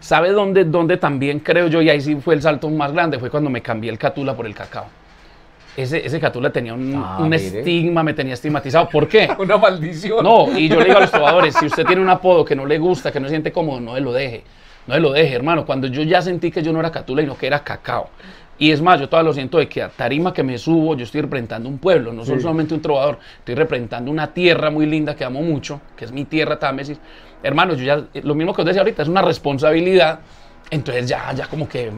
¿Sabe dónde, dónde también creo yo? Y ahí sí fue el salto más grande, fue cuando me cambié el catula por el cacao. Ese, catula tenía un, ah, estigma, me tenía estigmatizado. ¿Por qué? una maldición. No, y yo le digo a los jugadores si usted tiene un apodo que no le gusta, que no siente cómodo, no se lo deje. No se lo deje, hermano. Cuando yo ya sentí que yo no era catula y no que era cacao. Y es más, yo todavía lo siento de que a tarima que me subo, yo estoy representando un pueblo, no soy solamente un trovador, estoy representando una tierra muy linda que amo mucho, que es mi tierra, Támesis. Hermanos, yo ya, eh, lo mismo que os decía ahorita, es una responsabilidad. Entonces ya, ya como que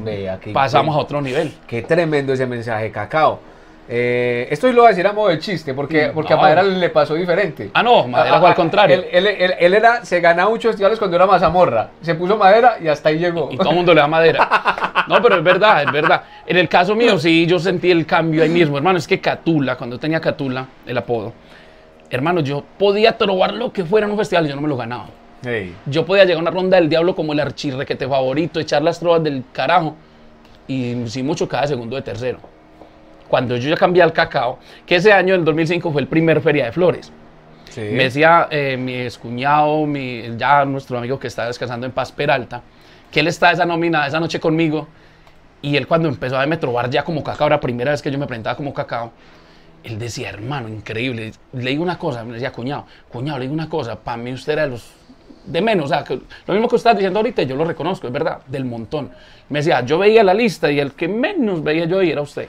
pasamos a otro nivel. Qué tremendo ese mensaje, Cacao. Eh, esto lo voy a decir a modo de chiste, porque, porque a Madera le pasó diferente. Ah, no, Madera, fue al ah, ah, contrario. Él, era, se ganaba muchos festivales cuando era mazamorra. Se puso Madera y hasta ahí llegó. Y, todo el mundo le da Madera. No, pero es verdad, es verdad. En el caso mío, sí, yo sentí el cambio ahí mismo. Hermano, es que Catula, cuando tenía Catula, el apodo, hermano, yo podía trobar lo que fuera en un festival y yo no me lo ganaba. Yo podía llegar a una ronda del diablo como el archirrequete favorito, echar las trovas del carajo y sin mucho cada segundo de tercero cuando yo ya cambié al cacao, que ese año, el 2005, fue el primer Feria de Flores. Sí. Me decía eh, mi excuñado, mi, ya nuestro amigo que está descansando en Paz Peralta, que él está esa nómina esa noche conmigo. Y él cuando empezó a me ya como cacao, la primera vez que yo me presentaba como cacao, él decía, hermano, increíble. Le digo una cosa, me decía, cuñado, cuñado, le digo una cosa, para mí usted era de menos, o sea, lo mismo que usted está diciendo ahorita, yo lo reconozco, es verdad, del montón. Me decía, yo veía la lista y el que menos veía yo ahí era usted.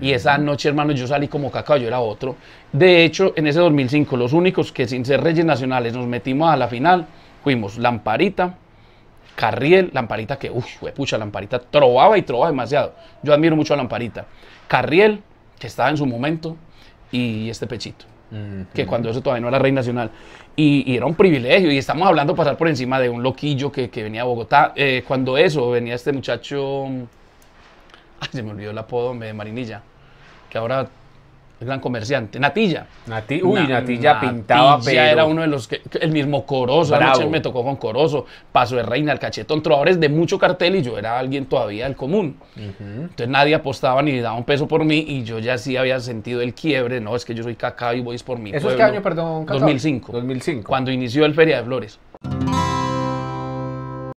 Y esa noche, hermano, yo salí como cacao, yo era otro. De hecho, en ese 2005, los únicos que sin ser reyes nacionales nos metimos a la final, fuimos Lamparita, Carriel, Lamparita que, uff, pucha, Lamparita trovaba y trovaba demasiado. Yo admiro mucho a Lamparita. Carriel, que estaba en su momento, y este Pechito, que cuando eso todavía no era rey nacional. Y, era un privilegio, y estamos hablando pasar por encima de un loquillo que, que venía a Bogotá. Eh, cuando eso, venía este muchacho... Ay, se me olvidó el apodo de Marinilla, que ahora es gran comerciante. Natilla. Uy, Natilla pintaba Natilla era uno de los que. El mismo Corozo. Anoche me tocó con Corozo. Paso de Reina, el Cachetón, trovadores de mucho cartel y yo era alguien todavía del común. Entonces nadie apostaba ni daba un peso por mí y yo ya sí había sentido el quiebre. No, es que yo soy cacao y voy por mí ¿Eso es qué año, perdón, 2005. 2005. Cuando inició el Feria de Flores.